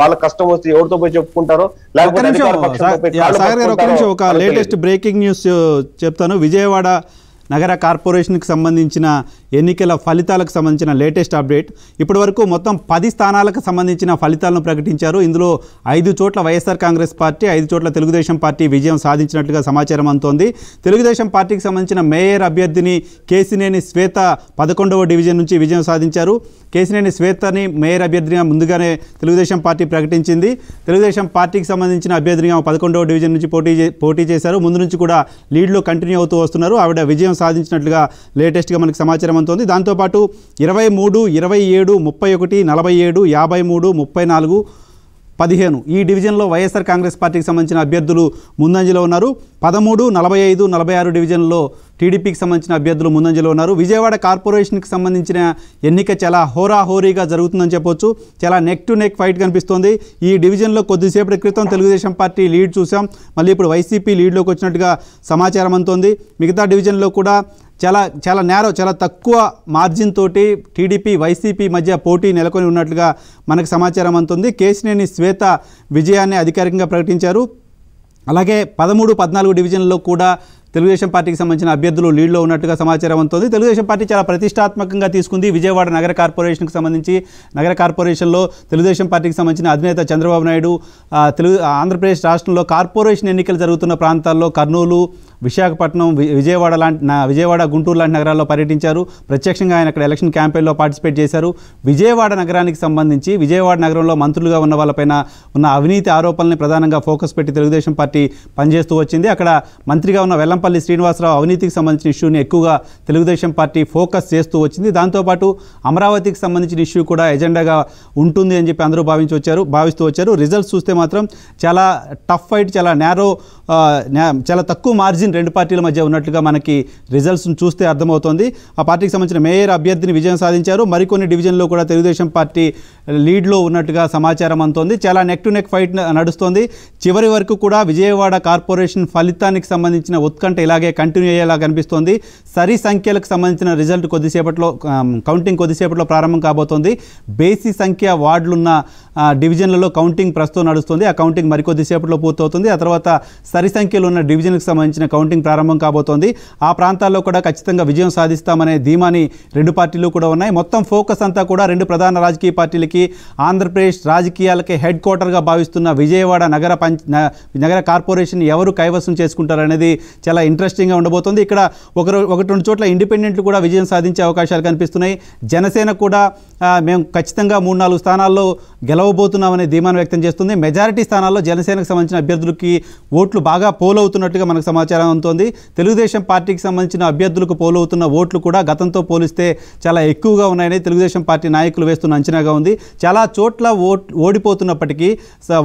వాళ్ళ కష్టం వస్తే ఎవరితో పోయి చెప్పుకుంటారో లేకపోతే ఒక లేటెస్ట్ బ్రేకింగ్ న్యూస్ చెప్తాను విజయవాడ నగర కార్పొరేషన్కి సంబంధించిన ఎన్నికల ఫలితాలకు సంబంధించిన లేటెస్ట్ అప్డేట్ ఇప్పటి వరకు మొత్తం పది స్థానాలకు సంబంధించిన ఫలితాలను ప్రకటించారు ఇందులో ఐదు చోట్ల వైఎస్ఆర్ కాంగ్రెస్ పార్టీ ఐదు చోట్ల తెలుగుదేశం పార్టీ విజయం సాధించినట్లుగా సమాచారం అందుతోంది తెలుగుదేశం పార్టీకి సంబంధించిన మేయర్ అభ్యర్థిని కేసినేని శ్వేత పదకొండవ డివిజన్ నుంచి విజయం సాధించారు కేసినేని శ్వేతని మేయర్ అభ్యర్థిగా ముందుగానే తెలుగుదేశం పార్టీ ప్రకటించింది తెలుగుదేశం పార్టీకి సంబంధించిన అభ్యర్థిగా పదకొండవ డివిజన్ నుంచి పోటీ పోటీ చేశారు ముందు నుంచి కూడా లీడ్లో కంటిన్యూ అవుతూ వస్తున్నారు ఆవిడ విజయం విజయం సాధించినట్లుగా లేటెస్ట్గా మనకు సమాచారం అందుతుంది దాంతోపాటు ఇరవై మూడు ఇరవై ఏడు ముప్పై ఒకటి నలభై ఏడు యాభై మూడు ముప్పై నాలుగు పదిహేను ఈ డివిజన్లో వైఎస్ఆర్ కాంగ్రెస్ పార్టీకి సంబంధించిన అభ్యర్థులు ముందంజలో ఉన్నారు పదమూడు నలభై ఐదు నలభై ఆరు డివిజన్లో టీడీపీకి సంబంధించిన అభ్యర్థులు ముందంజలో ఉన్నారు విజయవాడ కార్పొరేషన్కి సంబంధించిన ఎన్నిక చాలా హోరాహోరీగా జరుగుతుందని చెప్పొచ్చు చాలా నెక్ టు నెక్ ఫైట్ కనిపిస్తోంది ఈ డివిజన్లో కొద్దిసేపటి క్రితం తెలుగుదేశం పార్టీ లీడ్ చూసాం మళ్ళీ ఇప్పుడు వైసీపీ లీడ్లోకి వచ్చినట్టుగా సమాచారం అందుతోంది మిగతా డివిజన్లో కూడా చాలా చాలా నేరో చాలా తక్కువ మార్జిన్ తోటి టీడీపీ వైసీపీ మధ్య పోటీ నెలకొని ఉన్నట్లుగా మనకు సమాచారం అందుతుంది కేసినేని శ్వేత విజయాన్ని అధికారికంగా ప్రకటించారు అలాగే పదమూడు పద్నాలుగు డివిజన్లో కూడా తెలుగుదేశం పార్టీకి సంబంధించిన అభ్యర్థులు లీడ్లో ఉన్నట్టుగా సమాచారం ఉంటుంది తెలుగుదేశం పార్టీ చాలా ప్రతిష్టాత్మకంగా తీసుకుంది విజయవాడ నగర కార్పొరేషన్కి సంబంధించి నగర కార్పొరేషన్లో తెలుగుదేశం పార్టీకి సంబంధించిన అధినేత చంద్రబాబు నాయుడు తెలుగు ఆంధ్రప్రదేశ్ రాష్ట్రంలో కార్పొరేషన్ ఎన్నికలు జరుగుతున్న ప్రాంతాల్లో కర్నూలు విశాఖపట్నం విజయవాడ లాంటి విజయవాడ గుంటూరు లాంటి నగరాల్లో పర్యటించారు ప్రత్యక్షంగా ఆయన అక్కడ ఎలక్షన్ క్యాంపెయిన్లో పార్టిసిపేట్ చేశారు విజయవాడ నగరానికి సంబంధించి విజయవాడ నగరంలో మంత్రులుగా ఉన్న వాళ్ళపైన ఉన్న అవినీతి ఆరోపణల్ని ప్రధానంగా ఫోకస్ పెట్టి తెలుగుదేశం పార్టీ పనిచేస్తూ వచ్చింది అక్కడ మంత్రిగా ఉన్న వెల్లంపల్లి శ్రీనివాసరావు అవినీతికి సంబంధించిన ఇష్యూని ఎక్కువగా తెలుగుదేశం పార్టీ ఫోకస్ చేస్తూ వచ్చింది దాంతోపాటు అమరావతికి సంబంధించిన ఇష్యూ కూడా ఎజెండాగా ఉంటుంది అని చెప్పి అందరూ భావించి వచ్చారు భావిస్తూ వచ్చారు రిజల్ట్స్ చూస్తే మాత్రం చాలా టఫ్ ఫైట్ చాలా నేరో చాలా తక్కువ మార్జిన్ రెండు పార్టీల మధ్య ఉన్నట్లుగా మనకి రిజల్ట్స్ను చూస్తే అర్థమవుతోంది ఆ పార్టీకి సంబంధించిన మేయర్ అభ్యర్థిని విజయం సాధించారు మరికొన్ని డివిజన్లో కూడా తెలుగుదేశం పార్టీ లీడ్లో ఉన్నట్టుగా సమాచారం అంతోంది చాలా నెక్ టు నెక్ ఫైట్ నడుస్తోంది చివరి వరకు కూడా విజయవాడ కార్పొరేషన్ ఫలితానికి సంబంధించిన ఉత్కంఠ ఇలాగే కంటిన్యూ అయ్యేలా కనిపిస్తోంది సరి సంఖ్యలకు సంబంధించిన రిజల్ట్ కొద్దిసేపట్లో కౌంటింగ్ కొద్దిసేపట్లో ప్రారంభం కాబోతోంది బేసి సంఖ్య వార్డులున్న డివిజన్లలో కౌంటింగ్ ప్రస్తుతం నడుస్తుంది ఆ కౌంటింగ్ మరికొద్దిసేపట్లో పూర్తవుతుంది ఆ తర్వాత సరి సంఖ్యలో ఉన్న డివిజన్కి సంబంధించిన కౌంటింగ్ ప్రారంభం కాబోతోంది ఆ ప్రాంతాల్లో కూడా ఖచ్చితంగా విజయం సాధిస్తామనే ధీమాని రెండు పార్టీలు కూడా ఉన్నాయి మొత్తం ఫోకస్ అంతా కూడా రెండు ప్రధాన రాజకీయ పార్టీలకి నియోజకవర్గానికి ఆంధ్రప్రదేశ్ రాజకీయాలకి హెడ్ క్వార్టర్గా భావిస్తున్న విజయవాడ నగర పంచ్ నగర కార్పొరేషన్ ఎవరు కైవసం చేసుకుంటారు అనేది చాలా ఇంట్రెస్టింగ్గా ఉండబోతుంది ఇక్కడ ఒకరు ఒకటి రెండు చోట్ల ఇండిపెండెంట్లు కూడా విజయం సాధించే అవకాశాలు కనిపిస్తున్నాయి జనసేన కూడా మేము ఖచ్చితంగా మూడు నాలుగు స్థానాల్లో గెలవబోతున్నామనే ధీమాను వ్యక్తం చేస్తుంది మెజారిటీ స్థానాల్లో జనసేనకు సంబంధించిన అభ్యర్థులకి ఓట్లు బాగా పోలవుతున్నట్టుగా మనకు సమాచారం అందుతోంది తెలుగుదేశం పార్టీకి సంబంధించిన అభ్యర్థులకు పోలవుతున్న ఓట్లు కూడా గతంతో పోలిస్తే చాలా ఎక్కువగా ఉన్నాయని తెలుగుదేశం పార్టీ నాయకులు వేస్తున్న అంచనాగా ఉంది చాలా చోట్ల ఓడిపోతున్నప్పటికీ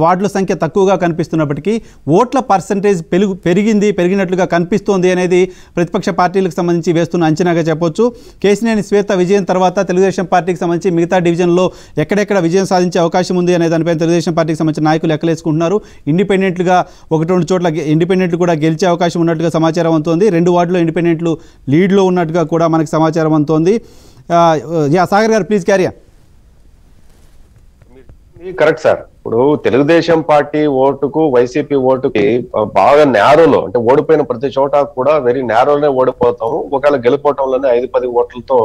వార్డుల సంఖ్య తక్కువగా కనిపిస్తున్నప్పటికీ ఓట్ల పర్సంటేజ్ పెరుగు పెరిగింది పెరిగినట్లుగా కనిపిస్తోంది అనేది ప్రతిపక్ష పార్టీలకు సంబంధించి వేస్తున్న అంచనాగా చెప్పొచ్చు కేసినేని శ్వేత విజయం తర్వాత తెలుగుదేశం పార్టీకి సంబంధించి మిగతా డివిజన్లో ఎక్కడెక్కడ విజయం సాధించే అవకాశం ఉంది అనే దానిపై తెలుగుదేశం పార్టీకి సంబంధించిన నాయకులు ఎక్కలేసుకుంటున్నారు ఇండిపెండెంట్లుగా ఒకటి రెండు చోట్ల ఇండిపెండెంట్లు కూడా గెలిచే అవకాశం ఉన్నట్టుగా సమాచారం అందుతోంది రెండు వార్డులో ఇండిపెండెంట్లు లీడ్లో ఉన్నట్టుగా కూడా మనకు సమాచారం అందుతోంది యా సాగర్ గారు ప్లీజ్ క్యారియర్ కరెక్ట్ సార్ ఇప్పుడు తెలుగుదేశం పార్టీ ఓటుకు వైసీపీ ఓటుకి బాగా నేరోలో అంటే ఓడిపోయిన ప్రతి చోట కూడా వెరీ నేరోనే ఓడిపోతాము ఒకవేళ గెలుపోవటంలోనే ఐదు పది ఓట్లతో